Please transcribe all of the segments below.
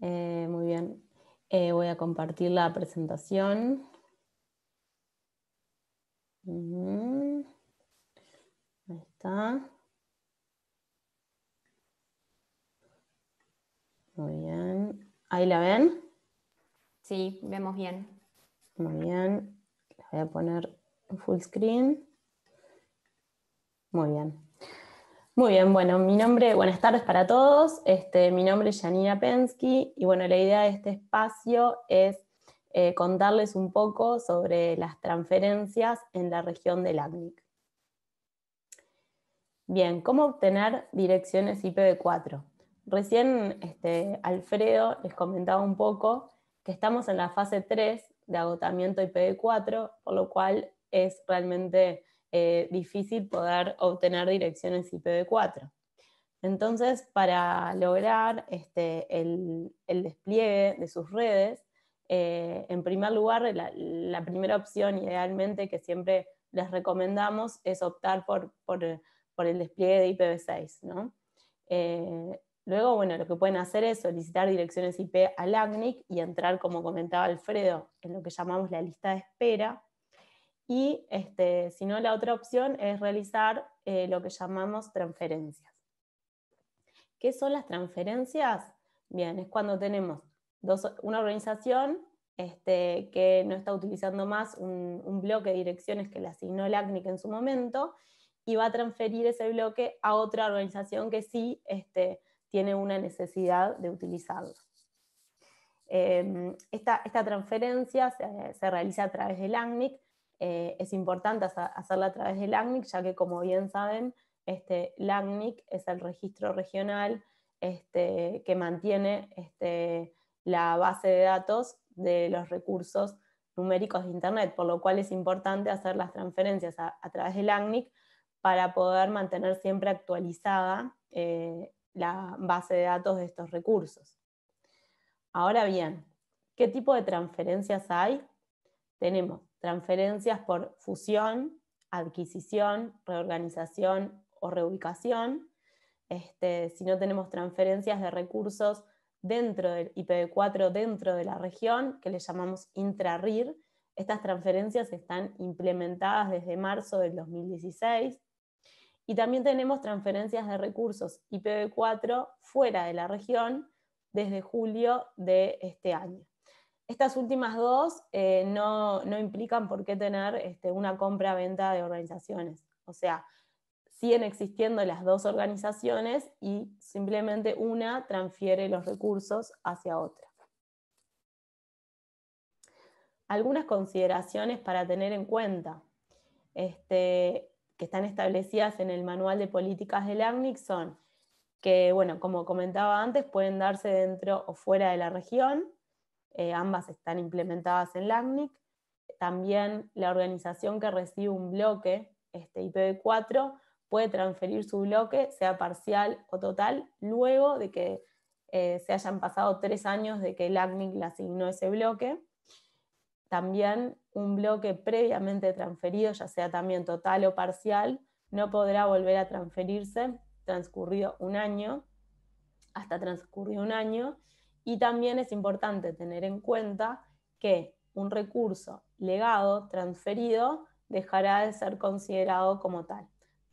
Eh, muy bien. Eh, voy a compartir la presentación. Mm. Ahí está. Muy bien. ¿Ahí la ven? Sí, vemos bien. Muy bien. voy a poner full screen. Muy bien. Muy bien, bueno, mi nombre, buenas tardes para todos. Este, mi nombre es Janina Pensky y bueno, la idea de este espacio es eh, contarles un poco sobre las transferencias en la región del ACNIC. Bien, ¿cómo obtener direcciones IPv4? Recién este, Alfredo les comentaba un poco que estamos en la fase 3 de agotamiento IPv4, por lo cual es realmente eh, difícil poder obtener direcciones IPv4. Entonces, para lograr este, el, despliegue de sus redes, eh, en primer lugar, la, primera opción idealmente que siempre les recomendamos es optar por, por, el despliegue de IPv6. Eh, luego, bueno, lo que pueden hacer es solicitar direcciones IP al ACNIC y entrar, como comentaba Alfredo, en lo que llamamos la lista de espera, y este, si no, la otra opción es realizar eh, lo que llamamos transferencias. ¿Qué son las transferencias? Bien, es cuando tenemos dos, una organización este, que no está utilizando más un, bloque de direcciones que le asignó el ACNIC en su momento y va a transferir ese bloque a otra organización que sí este, tiene una necesidad de utilizarlo. Em, esta, transferencia se, se, realiza a través del ACNIC eh, es importante hacerla a través del ACNIC, ya que como bien saben, este, el es el registro regional este, que mantiene este, la base de datos de los recursos numéricos de Internet, por lo cual es importante hacer las transferencias a, través del ACNIC para poder mantener siempre actualizada eh, la base de datos de estos recursos. Ahora bien, ¿qué tipo de transferencias hay? Tenemos transferencias por fusión, adquisición, reorganización o reubicación. Este, si no tenemos transferencias de recursos dentro del IPv4, dentro de la región, que le llamamos Intrarir, estas transferencias están implementadas desde marzo del 2016. Y también tenemos transferencias de recursos IPv4 fuera de la región desde julio de este año. Estas últimas dos eh, no, implican por qué tener este, una compra-venta de organizaciones. O sea, siguen existiendo las dos organizaciones y simplemente una transfiere los recursos hacia otra. Algunas consideraciones para tener en cuenta este, que están establecidas en el Manual de Políticas del AMNIC son que, bueno, como comentaba antes, pueden darse dentro o fuera de la región, eh, ambas están implementadas en LACNIC. También la organización que recibe un bloque, este IPv4, puede transferir su bloque, sea parcial o total, luego de que eh, se hayan pasado tres años de que el le asignó ese bloque. También un bloque previamente transferido, ya sea también total o parcial, no podrá volver a transferirse transcurrido un año, hasta transcurrido un año, y también es importante tener en cuenta que un recurso legado, transferido, dejará de ser considerado como tal.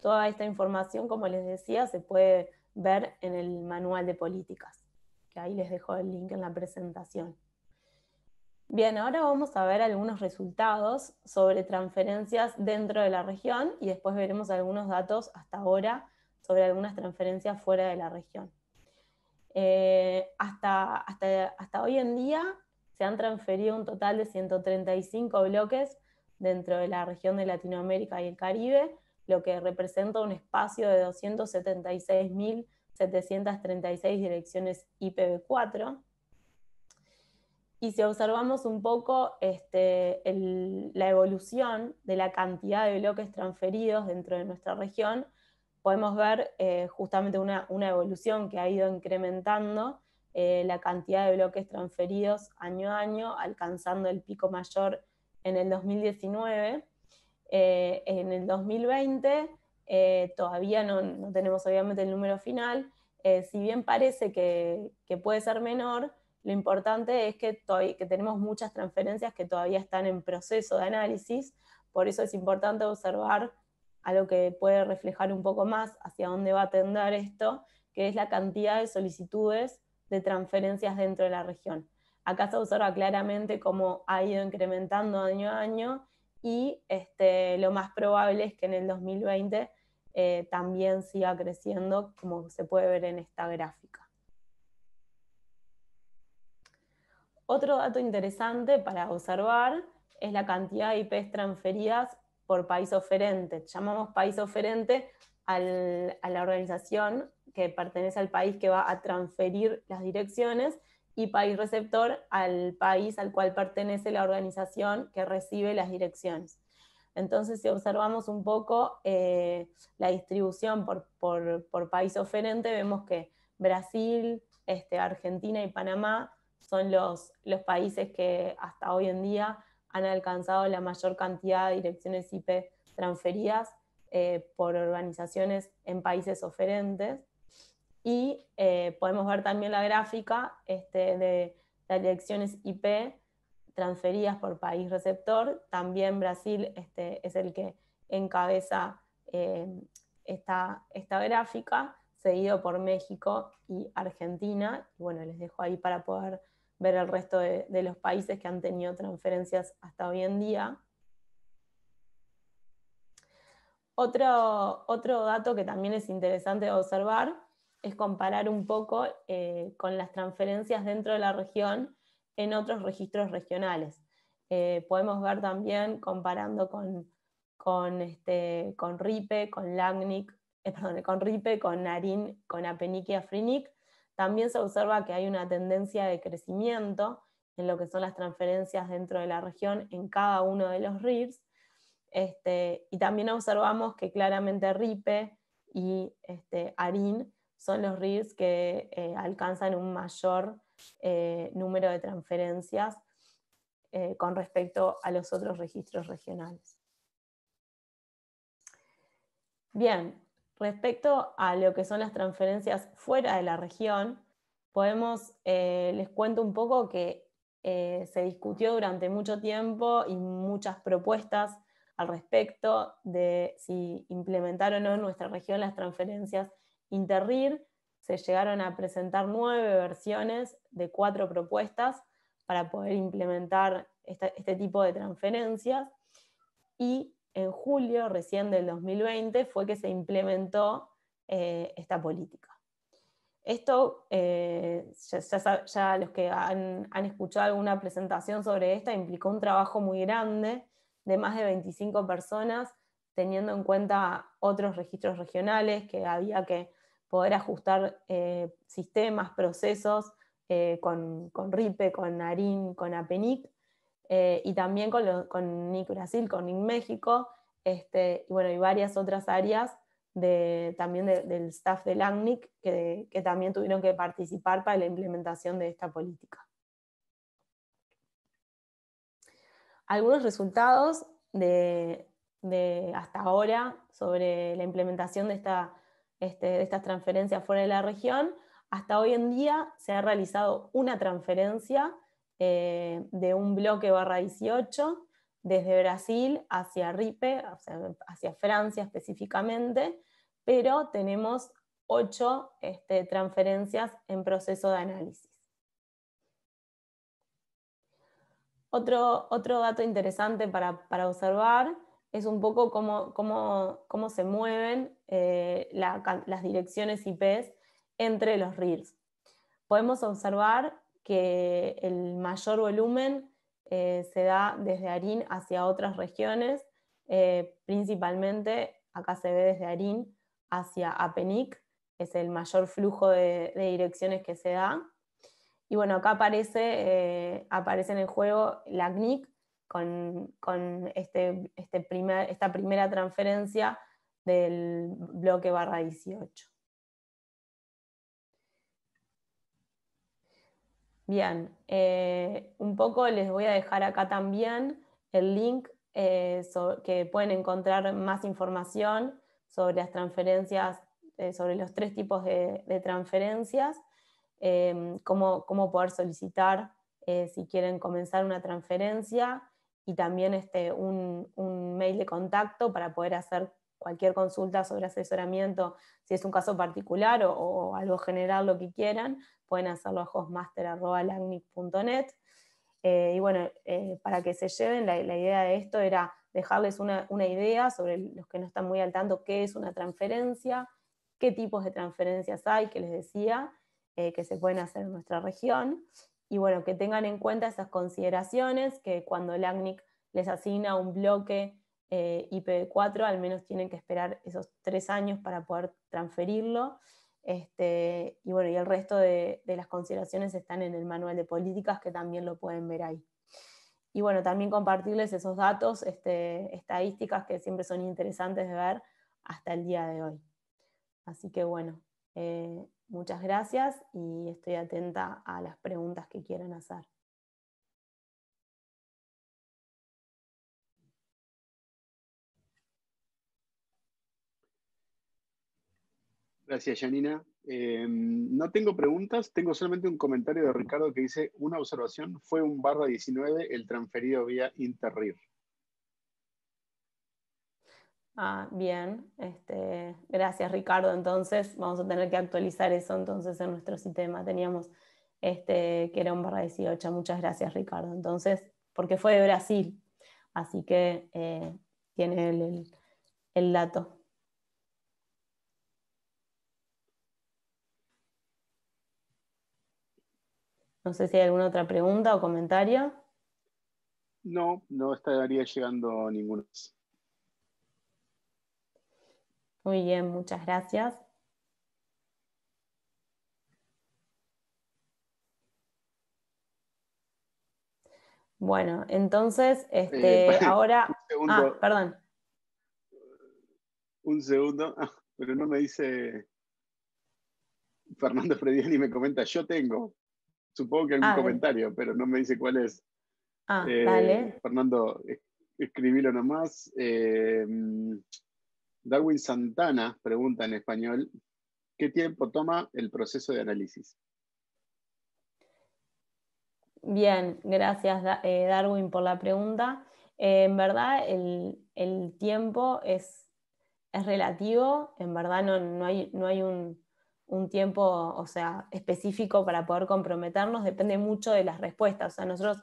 Toda esta información, como les decía, se puede ver en el manual de políticas, que ahí les dejo el link en la presentación. Bien, ahora vamos a ver algunos resultados sobre transferencias dentro de la región y después veremos algunos datos hasta ahora sobre algunas transferencias fuera de la región. Eh, hasta, hoy en día se han transferido un total de 135 bloques dentro de la región de Latinoamérica y el Caribe, lo que representa un espacio de 276.736 direcciones IPv4. Y si observamos un poco este, la evolución de la cantidad de bloques transferidos dentro de nuestra región, podemos ver eh, justamente una, evolución que ha ido incrementando eh, la cantidad de bloques transferidos año a año, alcanzando el pico mayor en el 2019. Eh, en el 2020 todavía no, tenemos obviamente el número final, si bien parece que, puede ser menor, lo importante es que, que tenemos muchas transferencias que todavía están en proceso de análisis, por eso es importante observar algo que puede reflejar un poco más hacia dónde va a tender esto, que es la cantidad de solicitudes de transferencias dentro de la región. Acá se observa claramente cómo ha ido incrementando año a año y este, lo más probable es que en el 2020 eh, también siga creciendo, como se puede ver en esta gráfica. Otro dato interesante para observar es la cantidad de IPs transferidas por país oferente. Llamamos país oferente a la organización que pertenece al país que va a transferir las direcciones y país receptor al país al cual pertenece la organización que recibe las direcciones. Entonces, si observamos un poco eh, la distribución por, país oferente, vemos que Brasil, este, Argentina y Panamá son los, los países que hasta hoy en día han alcanzado la mayor cantidad de direcciones IP transferidas eh, por organizaciones en países oferentes. Y eh, podemos ver también la gráfica este, de las direcciones IP transferidas por país receptor. También Brasil este, es el que encabeza eh, esta, esta gráfica, seguido por México y Argentina. bueno, les dejo ahí para poder ver el resto de, los países que han tenido transferencias hasta hoy en día. Otro, dato que también es interesante observar es comparar un poco eh, con las transferencias dentro de la región en otros registros regionales. Eh, podemos ver también comparando con, este, con RIPE, con LACNIC, eh, perdón, con RIPE, con NARIN, con APENIC y AFRINIC, también se observa que hay una tendencia de crecimiento en lo que son las transferencias dentro de la región en cada uno de los RIRs. Este, y también observamos que claramente RIPE y este, ARIN son los RIRs que eh, alcanzan un mayor eh, número de transferencias eh, con respecto a los otros registros regionales. Bien, Respecto a lo que son las transferencias fuera de la región, podemos, eh, les cuento un poco que eh, se discutió durante mucho tiempo y muchas propuestas al respecto de si implementar o no en nuestra región las transferencias Interrir. Se llegaron a presentar nueve versiones de cuatro propuestas para poder implementar este tipo de transferencias y en julio recién del 2020 fue que se implementó eh, esta política. Esto, eh, ya, los que han, escuchado alguna presentación sobre esta, implicó un trabajo muy grande de más de 25 personas, teniendo en cuenta otros registros regionales que había que poder ajustar eh, sistemas, procesos con, con, RIPE, con ARIN, con APENIC, eh, y también con, NIC Brasil, con NIC México, este, y, y varias otras áreas también del staff del ACNIC que, que también tuvieron que participar para la implementación de esta política. Algunos resultados de, hasta ahora sobre la implementación de, esta, este, de, estas transferencias fuera de la región. Hasta hoy en día se ha realizado una transferencia eh, de un bloque barra 18 desde Brasil hacia Ripe, hacia Francia específicamente, pero tenemos ocho este, transferencias en proceso de análisis. Otro, dato interesante para, observar es un poco cómo, se mueven eh, las direcciones IPs entre los RIRs. Podemos observar que el mayor volumen eh, se da desde Arín hacia otras regiones, eh, principalmente acá se ve desde Arín hacia Apenic, es el mayor flujo de, direcciones que se da. Y bueno, acá aparece, eh, aparece en el juego la CNIC con, este, este esta primera transferencia del bloque barra 18. Bien, eh, un poco les voy a dejar acá también el link eh, que pueden encontrar más información sobre las transferencias, eh, sobre los tres tipos de, transferencias, em, cómo, poder solicitar si quieren comenzar una transferencia y también este, un, mail de contacto para poder hacer cualquier consulta sobre asesoramiento, si es un caso particular o, o, algo general, lo que quieran, pueden hacerlo a hostmaster.lagnic.net. Eh, y bueno, eh, para que se lleven, la, idea de esto era dejarles una, idea sobre los que no están muy al tanto qué es una transferencia, qué tipos de transferencias hay, que les decía, eh, que se pueden hacer en nuestra región. Y bueno, que tengan en cuenta esas consideraciones, que cuando el les asigna un bloque IPv4, al menos tienen que esperar esos tres años para poder transferirlo. Este, y bueno, y el resto de, las consideraciones están en el manual de políticas que también lo pueden ver ahí. Y bueno, también compartirles esos datos, este, estadísticas que siempre son interesantes de ver hasta el día de hoy. Así que bueno, eh, muchas gracias y estoy atenta a las preguntas que quieran hacer. Gracias, Janina. Em, no tengo preguntas, tengo solamente un comentario de Ricardo que dice, una observación, fue un barra 19 el transferido vía Interrir. Ah, bien, este, gracias Ricardo. Entonces vamos a tener que actualizar eso entonces en nuestro sistema. Teníamos este, que era un barra 18. Muchas gracias Ricardo. Entonces, porque fue de Brasil, así que eh, tiene el, el, el dato. No sé si hay alguna otra pregunta o comentario. No, no estaría llegando ninguno. Muy bien, muchas gracias. Bueno, entonces, este, eh, ahora. Un segundo. Ah, perdón. Un segundo, ah, pero no me dice Fernando Frediani, me comenta, yo tengo supongo que algún un ah, comentario, pero no me dice cuál es. Ah, vale. Eh, Fernando, eh, escribilo nomás. Eh, Darwin Santana pregunta en español, ¿qué tiempo toma el proceso de análisis? Bien, gracias Darwin por la pregunta. en verdad el, tiempo es, relativo, en verdad no hay un, un tiempo, o sea, específico para poder comprometernos, depende mucho de las respuestas. O sea, nosotros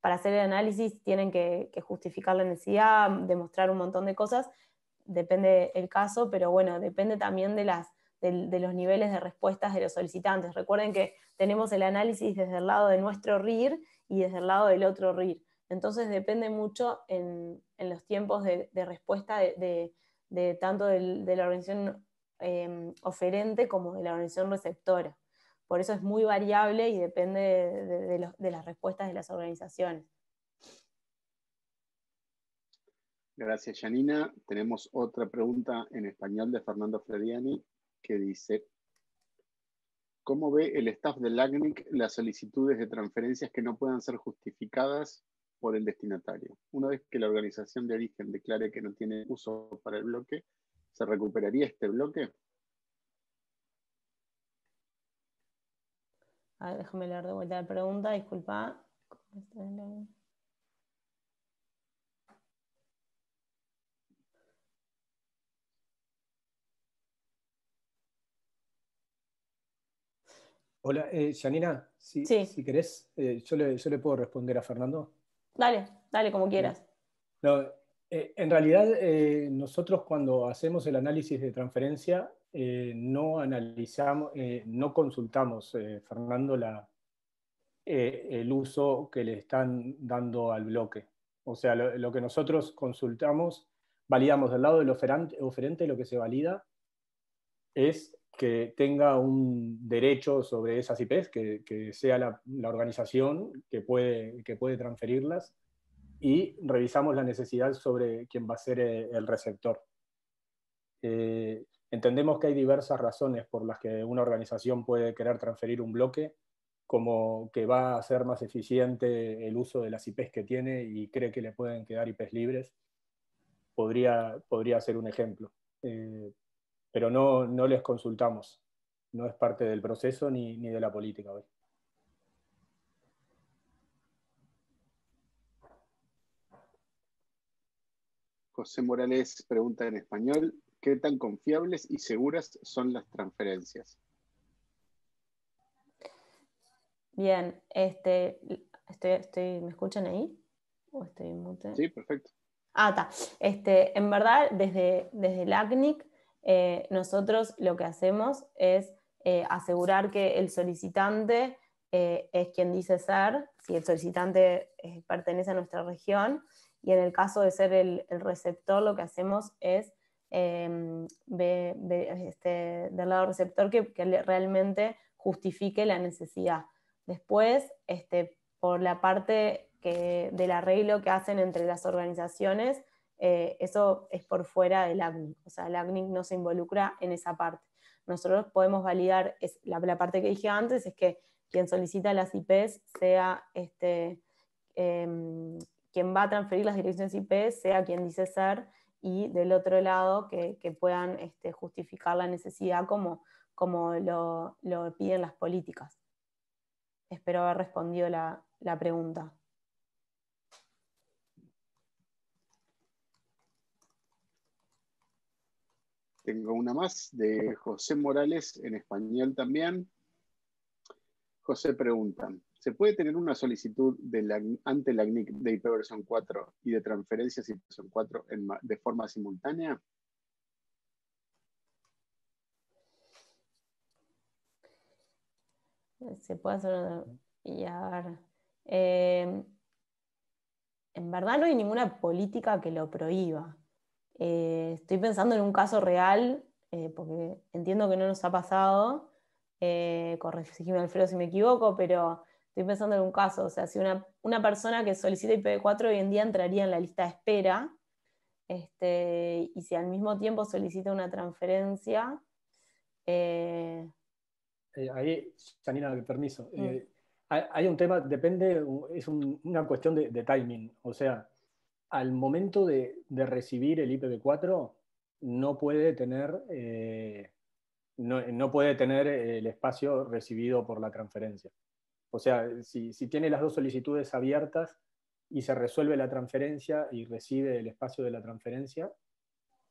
para hacer el análisis tienen que, justificar la necesidad, demostrar un montón de cosas, depende el caso, pero bueno, depende también de, las, de, los niveles de respuestas de los solicitantes. Recuerden que tenemos el análisis desde el lado de nuestro RIR y desde el lado del otro RIR. Entonces depende mucho en, los tiempos de, respuesta de, tanto de la organización Em, oferente como de la organización receptora. Por eso es muy variable y depende de, las respuestas de las organizaciones. Gracias, Janina. Tenemos otra pregunta en español de Fernando Frediani que dice, ¿cómo ve el staff de LACNIC las solicitudes de transferencias que no puedan ser justificadas por el destinatario? Una vez que la organización de origen declare que no tiene uso para el bloque, ¿Se recuperaría este bloque? déjame leer de vuelta la pregunta, disculpa. Hola, eh, Janina, si, sí. querés, eh, yo, le, puedo responder a Fernando. Dale, dale, como quieras. No, eh, en realidad, eh, nosotros cuando hacemos el análisis de transferencia, eh, no analizamos, no consultamos, Fernando, el uso que le están dando al bloque. O sea, lo, que nosotros consultamos, validamos del lado del oferente, lo que se valida es que tenga un derecho sobre esas IPs, que, sea la, la organización que puede, que puede transferirlas y revisamos la necesidad sobre quién va a ser eh, el receptor. Eh, entendemos que hay diversas razones por las que una organización puede querer transferir un bloque, como que va a ser más eficiente el uso de las IPs que tiene y cree que le pueden quedar IPs libres. Podría, podría ser un ejemplo. Eh, pero no, no les consultamos. No es parte del proceso ni, ni de la política hoy. José Morales pregunta en español, ¿qué tan confiables y seguras son las transferencias? Bien, este, estoy, este, ¿me escuchan ahí? ¿O estoy mute? Sí, perfecto. Ah, está. Este, en verdad, desde, el ACNIC, eh, nosotros lo que hacemos es eh, asegurar que el solicitante eh, es quien dice ser, si el solicitante pertenece a nuestra región, y en el caso de ser el, receptor lo que hacemos es eh, del lado receptor que, realmente justifique la necesidad. Después, este, por la parte que, del arreglo que hacen entre las organizaciones, eh, eso es por fuera del ACNIC, o sea, el ACNIC no se involucra en esa parte. Nosotros podemos validar, la, parte que dije antes es que quien solicita las IPs sea este, em, quien va a transferir las direcciones IP sea quien dice ser y del otro lado que, puedan este, justificar la necesidad como, como lo, piden las políticas. Espero haber respondido la, la pregunta. Tengo una más de José Morales en español también. José pregunta, ¿Se puede tener una solicitud ante la ACNIC de IP 4 y de transferencias IP versión 4 de forma simultánea? Se puede hacer una... ver... Em, en verdad no hay ninguna política que lo prohíba. Eh, estoy pensando en un caso real, eh, porque entiendo que no nos ha pasado, eh, corregime Alfredo si me equivoco, pero Estoy pensando en un caso, o sea, si una, persona que solicita IPv4 hoy en día entraría en la lista de espera, este, y si al mismo tiempo solicita una transferencia. Eh, eh, ahí, Janina, permiso. Mm. Eh, hay un tema, depende, es una cuestión de, timing. O sea, al momento de, recibir el IPv4, no puede tener, no, puede tener el espacio recibido por la transferencia. O sea, si, tiene las dos solicitudes abiertas y se resuelve la transferencia y recibe el espacio de la transferencia,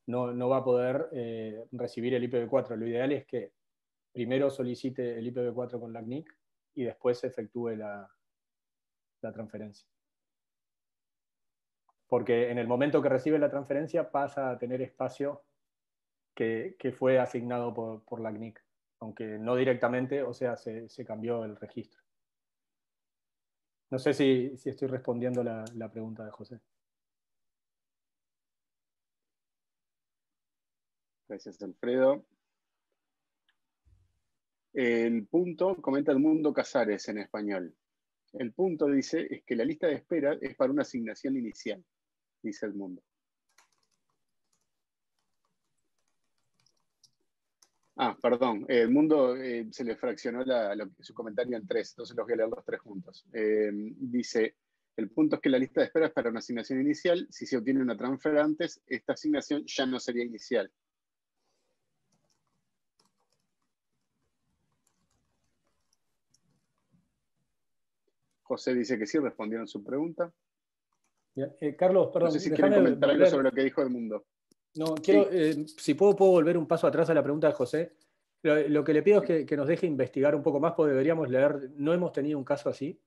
no, va a poder eh, recibir el IPv4. Lo ideal es que primero solicite el IPv4 con la CNIC y después se efectúe la, transferencia. Porque en el momento que recibe la transferencia pasa a tener espacio que, fue asignado por, la CNIC, aunque no directamente, o sea, se cambió el registro. No sé si, estoy respondiendo la, la pregunta de José. Gracias, Alfredo. El punto, comenta el mundo Casares en español. El punto, dice, es que la lista de espera es para una asignación inicial, dice el mundo. Ah, perdón, el mundo eh, se le fraccionó su comentario en tres, entonces los voy a leer los tres juntos. Em, dice, el punto es que la lista de espera es para una asignación inicial, si se obtiene una transfer antes, esta asignación ya no sería inicial. José dice que sí, respondieron su pregunta. Eh, Carlos, perdón. No sé si quieren comentar algo sobre lo que dijo el mundo. No, quiero, eh, si puedo, puedo volver un paso atrás a la pregunta de José. Lo, que le pido es que, nos deje investigar un poco más, porque deberíamos leer, no hemos tenido un caso así,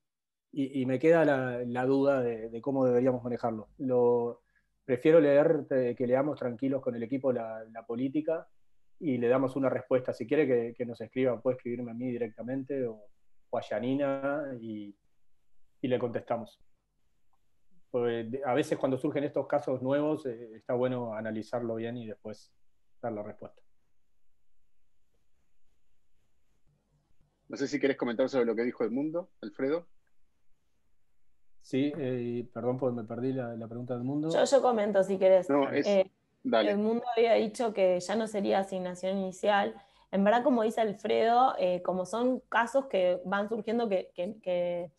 y, me queda la, duda de, cómo deberíamos manejarlo. Lo, prefiero leer eh, que leamos tranquilos con el equipo la, política y le damos una respuesta. Si quiere que, nos escriba, puede escribirme a mí directamente o, a Yanina y le contestamos. Pues, a veces cuando surgen estos casos nuevos eh, está bueno analizarlo bien y después dar la respuesta. No sé si querés comentar sobre lo que dijo el mundo, Alfredo. Sí, eh, perdón, pues me perdí la, pregunta del mundo. Yo, comento si querés. No, eh, El mundo había dicho que ya no sería asignación inicial. En verdad, como dice Alfredo, como son casos que van surgiendo que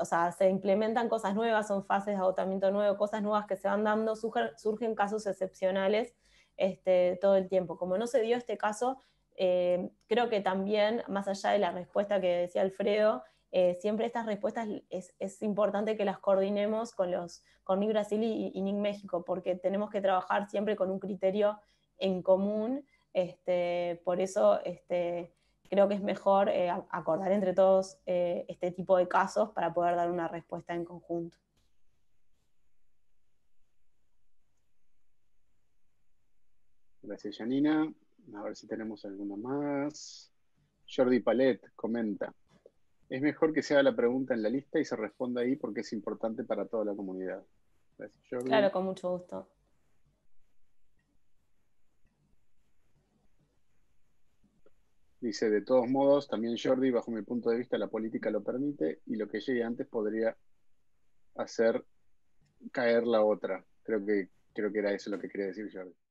o sea, se implementan cosas nuevas, son fases de agotamiento nuevo, cosas nuevas que se van dando, surgen casos excepcionales este, todo el tiempo. Como no se dio este caso, eh, creo que también, más allá de la respuesta que decía Alfredo, eh, siempre estas respuestas es, importante que las coordinemos con, los, con Brasil y, y NIC México, porque tenemos que trabajar siempre con un criterio en común. Este, por eso este, creo que es mejor eh, acordar entre todos eh, este tipo de casos para poder dar una respuesta en conjunto. Gracias, Janina. A ver si tenemos alguna más. Jordi Palet comenta. Es mejor que se haga la pregunta en la lista y se responda ahí porque es importante para toda la comunidad. Gracias, Jordi. Claro, con mucho gusto. Dice, de todos modos, también Jordi, bajo mi punto de vista, la política lo permite y lo que llegue antes podría hacer caer la otra. Creo que, creo que era eso lo que quería decir Jordi.